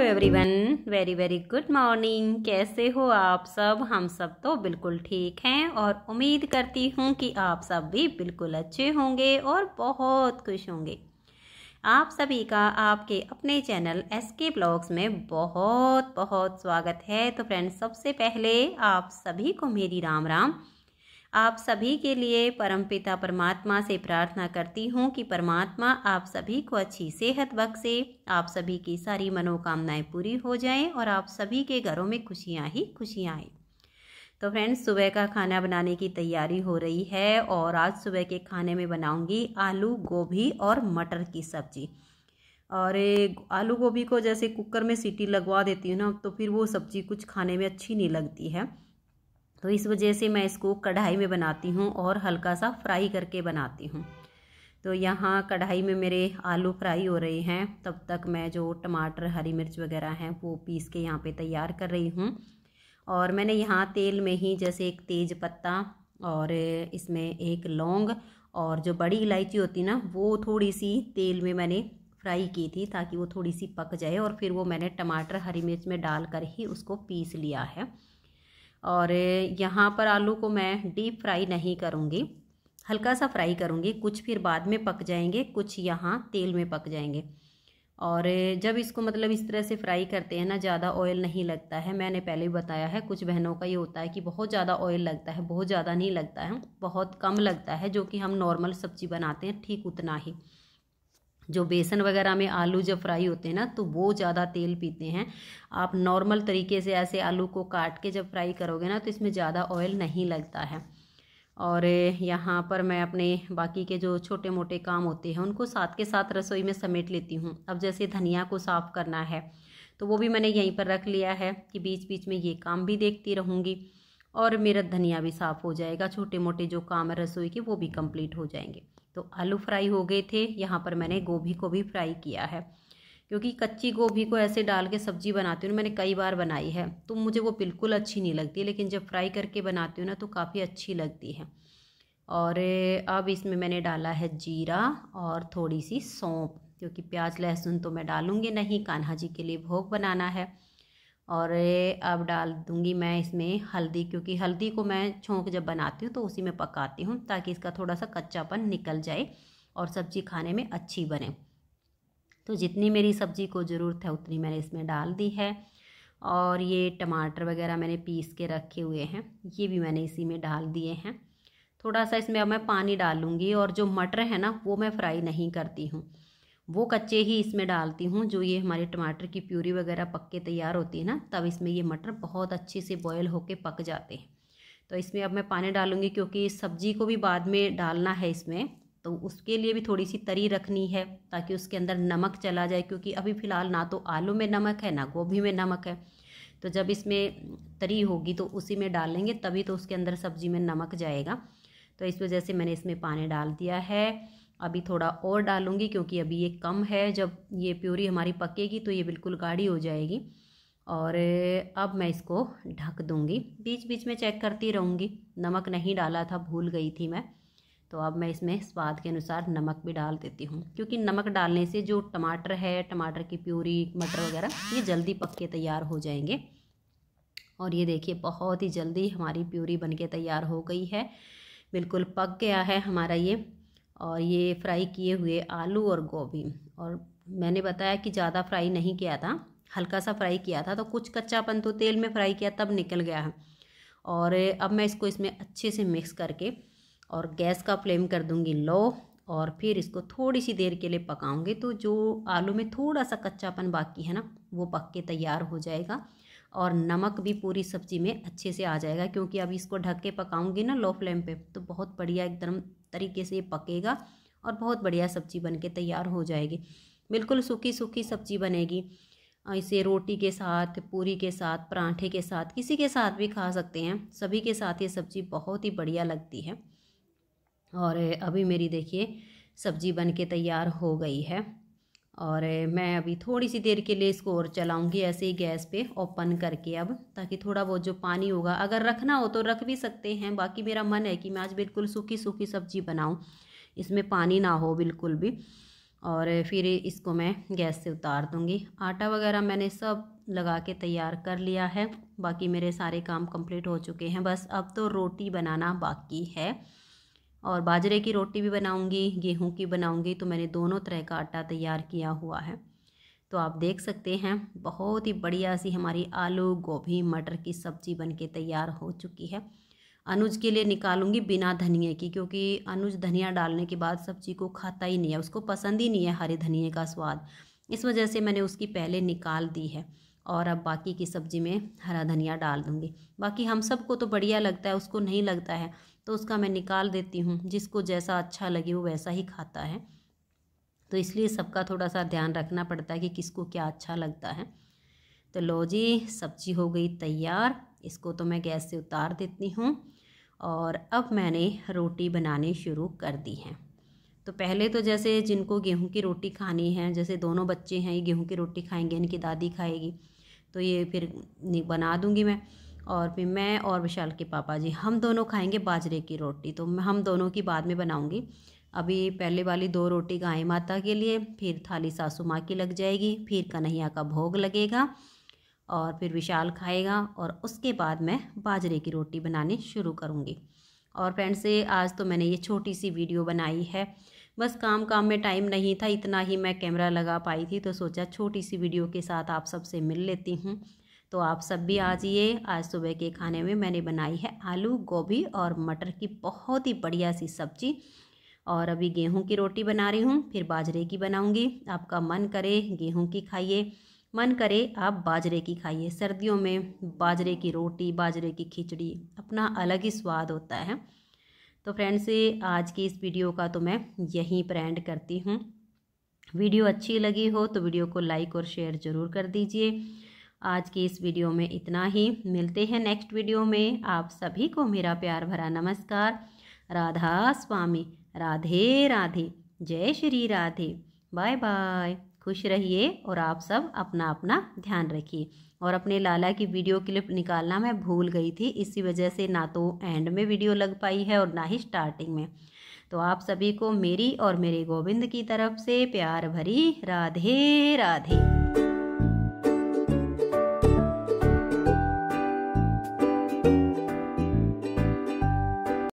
hello everyone very very good morning कैसे हो आप सब हम सब तो बिल्कुल ठीक हैं और उम्मीद करती हूँ कि आप सब भी बिल्कुल अच्छे होंगे और बहुत खुश होंगे आप सभी का आपके अपने चैनल एस के ब्लॉग्स में बहुत बहुत स्वागत है तो फ्रेंड्स सबसे पहले आप सभी को मेरी राम राम आप सभी के लिए परमपिता परमात्मा से प्रार्थना करती हूँ कि परमात्मा आप सभी को अच्छी सेहत बख्शे आप सभी की सारी मनोकामनाएं पूरी हो जाएं और आप सभी के घरों में खुशियाँ ही खुशियाँ आएँ तो फ्रेंड्स सुबह का खाना बनाने की तैयारी हो रही है और आज सुबह के खाने में बनाऊंगी आलू गोभी और मटर की सब्ज़ी और आलू गोभी को जैसे कुकर में सीटी लगवा देती हूँ ना तो फिर वो सब्ज़ी कुछ खाने में अच्छी नहीं लगती है तो इस वजह से मैं इसको कढ़ाई में बनाती हूँ और हल्का सा फ्राई करके बनाती हूँ तो यहाँ कढ़ाई में मेरे आलू फ्राई हो रहे हैं तब तक मैं जो टमाटर हरी मिर्च वगैरह हैं वो पीस के यहाँ पे तैयार कर रही हूँ और मैंने यहाँ तेल में ही जैसे एक तेज पत्ता और इसमें एक लौंग और जो बड़ी इलायची होती ना वो थोड़ी सी तेल में मैंने फ्राई की थी ताकि वो थोड़ी सी पक जाए और फिर वो मैंने टमाटर हरी मिर्च में डाल कर ही उसको पीस लिया है और यहाँ पर आलू को मैं डीप फ्राई नहीं करूँगी हल्का सा फ्राई करूँगी कुछ फिर बाद में पक जाएंगे कुछ यहाँ तेल में पक जाएंगे और जब इसको मतलब इस तरह से फ्राई करते हैं ना ज़्यादा ऑयल नहीं लगता है मैंने पहले भी बताया है कुछ बहनों का ये होता है कि बहुत ज़्यादा ऑयल लगता है बहुत ज़्यादा नहीं लगता है बहुत कम लगता है जो कि हम नॉर्मल सब्ज़ी बनाते हैं ठीक उतना ही जो बेसन वगैरह में आलू जब फ्राई होते हैं ना तो वो ज़्यादा तेल पीते हैं आप नॉर्मल तरीके से ऐसे आलू को काट के जब फ्राई करोगे ना तो इसमें ज़्यादा ऑयल नहीं लगता है और यहाँ पर मैं अपने बाकी के जो छोटे मोटे काम होते हैं उनको साथ के साथ रसोई में समेट लेती हूँ अब जैसे धनिया को साफ़ करना है तो वो भी मैंने यहीं पर रख लिया है कि बीच बीच में ये काम भी देखती रहूँगी और मेरा धनिया भी साफ़ हो जाएगा छोटे मोटे जो काम है रसोई के वो भी कंप्लीट हो जाएंगे तो आलू फ्राई हो गए थे यहाँ पर मैंने गोभी को भी फ्राई किया है क्योंकि कच्ची गोभी को ऐसे डाल के सब्जी बनाती हूँ मैंने कई बार बनाई है तो मुझे वो बिल्कुल अच्छी नहीं लगती लेकिन जब फ्राई करके बनाती हूँ ना तो काफ़ी अच्छी लगती है और अब इसमें मैंने डाला है जीरा और थोड़ी सी सौंप क्योंकि प्याज लहसुन तो मैं डालूँगी नहीं कान्हा जी के लिए भोग बनाना है और ये अब डाल दूँगी मैं इसमें हल्दी क्योंकि हल्दी को मैं छोंक जब बनाती हूँ तो उसी में पकाती हूँ ताकि इसका थोड़ा सा कच्चापन निकल जाए और सब्ज़ी खाने में अच्छी बने तो जितनी मेरी सब्ज़ी को ज़रूरत है उतनी मैंने इसमें डाल दी है और ये टमाटर वगैरह मैंने पीस के रखे हुए हैं ये भी मैंने इसी में डाल दिए हैं थोड़ा सा इसमें अब मैं पानी डालूँगी और जो मटर है ना वो मैं फ्राई नहीं करती हूँ वो कच्चे ही इसमें डालती हूँ जो ये हमारे टमाटर की प्यूरी वगैरह पक के तैयार होती है ना तब इसमें ये मटर बहुत अच्छे से बॉयल होके पक जाते हैं तो इसमें अब मैं पानी डालूँगी क्योंकि सब्जी को भी बाद में डालना है इसमें तो उसके लिए भी थोड़ी सी तरी रखनी है ताकि उसके अंदर नमक चला जाए क्योंकि अभी फ़िलहाल ना तो आलू में नमक है ना गोभी में नमक है तो जब इसमें तरी होगी तो उसी में डालेंगे तभी तो उसके अंदर सब्ज़ी में नमक जाएगा तो इस वजह से मैंने इसमें पानी डाल दिया है अभी थोड़ा और डालूँगी क्योंकि अभी ये कम है जब ये प्यूरी हमारी पकेगी तो ये बिल्कुल गाढ़ी हो जाएगी और अब मैं इसको ढक दूँगी बीच बीच में चेक करती रहूँगी नमक नहीं डाला था भूल गई थी मैं तो अब मैं इसमें स्वाद के अनुसार नमक भी डाल देती हूँ क्योंकि नमक डालने से जो टमाटर है टमाटर की प्यूरी मटर वगैरह ये जल्दी पक के तैयार हो जाएंगे और ये देखिए बहुत ही जल्दी हमारी प्यूरी बन के तैयार हो गई है बिल्कुल पक गया है हमारा ये और ये फ्राई किए हुए आलू और गोभी और मैंने बताया कि ज़्यादा फ्राई नहीं किया था हल्का सा फ्राई किया था तो कुछ कच्चापन तो तेल में फ्राई किया तब निकल गया है और अब मैं इसको इसमें अच्छे से मिक्स करके और गैस का फ्लेम कर दूंगी लो और फिर इसको थोड़ी सी देर के लिए पकाऊंगी तो जो आलू में थोड़ा सा कच्चापन बाकी है ना वो पक के तैयार हो जाएगा और नमक भी पूरी सब्ज़ी में अच्छे से आ जाएगा क्योंकि अब इसको ढक के पकाऊंगी ना लो फ्लेम पे तो बहुत बढ़िया एकदम तरीके से पकेगा और बहुत बढ़िया सब्जी बन के तैयार हो जाएगी बिल्कुल सूखी सूखी सब्जी बनेगी इसे रोटी के साथ पूरी के साथ परांठे के साथ किसी के साथ भी खा सकते हैं सभी के साथ ये सब्ज़ी बहुत ही बढ़िया लगती है और अभी मेरी देखिए सब्ज़ी बन के तैयार हो गई है और मैं अभी थोड़ी सी देर के लिए इसको और चलाऊंगी ऐसे ही गैस पे ओपन करके अब ताकि थोड़ा बहुत जो पानी होगा अगर रखना हो तो रख भी सकते हैं बाकी मेरा मन है कि मैं आज बिल्कुल सूखी सूखी सब्जी बनाऊं इसमें पानी ना हो बिल्कुल भी और फिर इसको मैं गैस से उतार दूँगी आटा वगैरह मैंने सब लगा के तैयार कर लिया है बाकी मेरे सारे काम कम्प्लीट हो चुके हैं बस अब तो रोटी बनाना बाकी है और बाजरे की रोटी भी बनाऊंगी गेहूं की बनाऊंगी तो मैंने दोनों तरह का आटा तैयार किया हुआ है तो आप देख सकते हैं बहुत ही बढ़िया सी हमारी आलू गोभी मटर की सब्ज़ी बन के तैयार हो चुकी है अनुज के लिए निकालूंगी बिना धनिए की क्योंकि अनुज धनिया डालने के बाद सब्जी को खाता ही नहीं है उसको पसंद ही नहीं है हरे धनिए का स्वाद इस वजह से मैंने उसकी पहले निकाल दी है और अब बाकी की सब्ज़ी में हरा धनिया डाल दूँगी बाकी हम सबको तो बढ़िया लगता है उसको नहीं लगता है तो उसका मैं निकाल देती हूँ जिसको जैसा अच्छा लगे वो वैसा ही खाता है तो इसलिए सबका थोड़ा सा ध्यान रखना पड़ता है कि किसको क्या अच्छा लगता है तो लो जी सब्जी हो गई तैयार इसको तो मैं गैस से उतार देती हूँ और अब मैंने रोटी बनानी शुरू कर दी है तो पहले तो जैसे जिनको गेहूं की रोटी खानी है जैसे दोनों बच्चे हैं ये गेहूं की रोटी खाएंगे इनकी दादी खाएगी तो ये फिर बना दूंगी मैं और फिर मैं और विशाल के पापा जी हम दोनों खाएंगे बाजरे की रोटी तो हम दोनों की बाद में बनाऊँगी अभी पहले वाली दो रोटी गाय माता के लिए फिर थाली सासू माँ की लग जाएगी फिर कन्हैया का भोग लगेगा और फिर विशाल खाएगा और उसके बाद मैं बाजरे की रोटी बनानी शुरू करूँगी और फ्रेंड्स से आज तो मैंने ये छोटी सी वीडियो बनाई है बस काम काम में टाइम नहीं था इतना ही मैं कैमरा लगा पाई थी तो सोचा छोटी सी वीडियो के साथ आप सबसे मिल लेती हूँ तो आप सब भी आ जाइए आज सुबह के खाने में मैंने बनाई है आलू गोभी और मटर की बहुत ही बढ़िया सी सब्जी और अभी गेहूं की रोटी बना रही हूँ फिर बाजरे की बनाऊँगी आपका मन करे गेहूं की खाइए मन करे आप बाजरे की खाइए सर्दियों में बाजरे की रोटी बाजरे की खिचड़ी अपना अलग ही स्वाद होता है तो फ्रेंड्स आज की इस वीडियो का तो मैं यहीं पर एंड करती हूँ वीडियो अच्छी लगी हो तो वीडियो को लाइक और शेयर ज़रूर कर दीजिए आज की इस वीडियो में इतना ही मिलते हैं नेक्स्ट वीडियो में आप सभी को मेरा प्यार भरा नमस्कार राधा स्वामी राधे राधे जय श्री राधे बाय बाय खुश रहिए और आप सब अपना अपना ध्यान रखिए और अपने लाला की वीडियो क्लिप निकालना मैं भूल गई थी इसी वजह से ना तो एंड में वीडियो लग पाई है और ना ही स्टार्टिंग में तो आप सभी को मेरी और मेरे गोविंद की तरफ से प्यार भरी राधे राधे